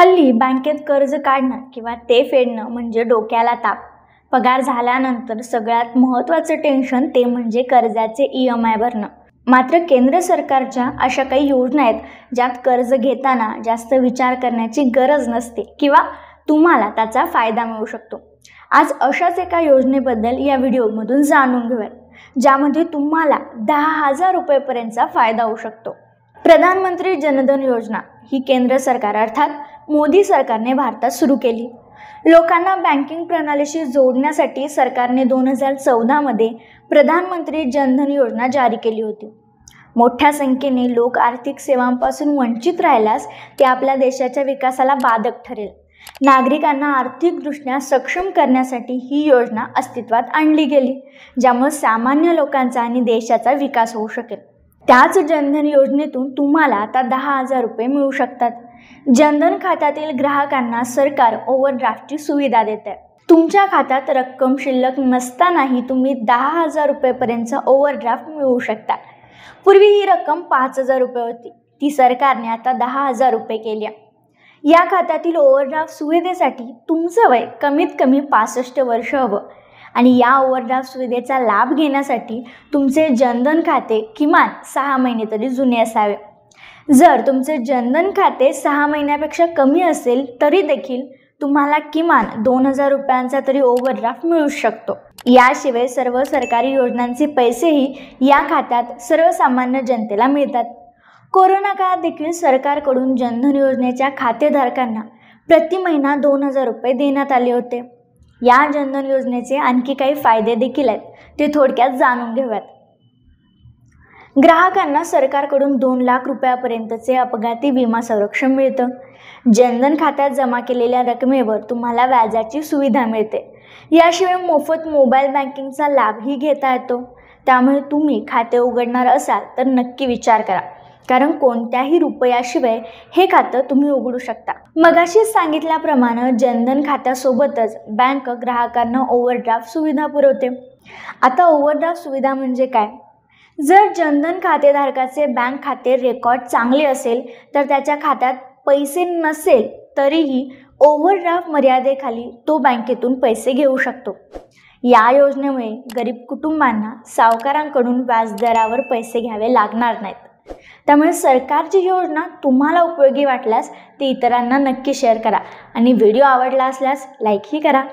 हल्ली बँकेत कर्ज काढणं किंवा ते फेडणं म्हणजे डोक्याला ताप पगार झाल्यानंतर सगळ्यात महत्त्वाचं टेन्शन ते म्हणजे कर्जाचे ई एम आय भरणं मात्र केंद्र सरकारच्या अशा काही योजना आहेत ज्यात कर्ज घेताना जास्त विचार करण्याची गरज नसते किंवा तुम्हाला त्याचा फायदा मिळू शकतो आज अशाच एका योजनेबद्दल या व्हिडिओमधून जाणून घेऊया ज्यामध्ये तुम्हाला दहा हजार रुपयेपर्यंतचा फायदा होऊ शकतो प्रधानमंत्री जनधन योजना ही केंद्र सरकार अर्थात मोदी सरकारने भारतात सुरू केली लोकांना बँकिंग प्रणालीशी जोडण्यासाठी सरकारने दोन हजार चौदामध्ये प्रधानमंत्री जनधन योजना जारी केली होती मोठ्या संख्येने लोक आर्थिक सेवांपासून वंचित राहिल्यास ते आपल्या देशाच्या विकासाला बाधक ठरेल नागरिकांना आर्थिकदृष्ट्या सक्षम करण्यासाठी ही योजना अस्तित्वात आणली गेली ज्यामुळे सामान्य लोकांचा आणि देशाचा विकास होऊ शकेल त्याच जनधन योजनेतून तुम्हाला आता दहा हजार रुपये मिळू शकतात जनधन खात्यातील ग्राहकांना सरकार ओव्हरड्राफ्टची सुविधा देत आहे तुमच्या खात्यात रक्कम शिल्लक नसतानाही तुम्ही दहा हजार रुपयेपर्यंतचा ओव्हरड्राफ्ट मिळवू शकता पूर्वी ही रक्कम पाच हजार रुपये होती ती सरकारने आता दहा हजार रुपये केली या खात्यातील ओव्हरड्राफ्ट सुविधेसाठी तुमचं वय कमीत कमी पासष्ट वर्ष हवं आणि या ओव्हरड्राफ्ट सुविधेचा लाभ घेण्यासाठी तुमचे जनधन खाते किमान सहा महिने तरी जुने असावे जर तुमचे जनधन खाते सहा महिन्यापेक्षा कमी असेल तरी देखील तुम्हाला किमान दोन हजार रुपयांचा तरी ओव्हरड्राफ्ट मिळू शकतो याशिवाय सर्व सरकारी योजनांचे पैसेही या खात्यात सर्वसामान्य जनतेला मिळतात कोरोना काळात देखील सरकारकडून जनधन योजनेच्या खातेधारकांना प्रति महिना दोन हजार रुपये देण्यात आले होते या जनधन योजनेचे आणखी काही फायदे देखील आहेत ते थोडक्यात जाणून घेऊयात ग्राहकांना सरकारकडून दोन लाख रुपयापर्यंतचे अपघाती विमा संरक्षण मिळतं जनधन खात्यात जमा केलेल्या रकमेवर तुम्हाला व्याजाची सुविधा मिळते याशिवाय मोफत मोबाईल बँकिंगचा लाभही घेता येतो त्यामुळे तुम्ही खाते उघडणार असाल तर नक्की विचार करा कारण कोणत्याही रुपयाशिवाय हे खातं तुम्ही उघडू शकता मगाशीच सांगितल्याप्रमाणे जनधन खात्यासोबतच बँक ग्राहकांना ओव्हरड्राफ्ट सुविधा पुरवते आता ओव्हरड्राफ्ट सुविधा म्हणजे काय जर जनधन खातेधारकाचे बँक खाते रेकॉर्ड चांगले असेल तर त्याच्या खात्यात पैसे नसेल तरीही ओव्हरड्राफ्ट मर्यादेखाली तो बँकेतून पैसे घेऊ शकतो या योजनेमुळे गरीब कुटुंबांना सावकारांकडून व्याजदरावर पैसे घ्यावे लागणार नाहीत त्यामुळे सरकारची योजना तुम्हाला उपयोगी वाटल्यास ती इतरांना नक्की शेअर करा आणि व्हिडिओ आवडला असल्यास लाईकही करा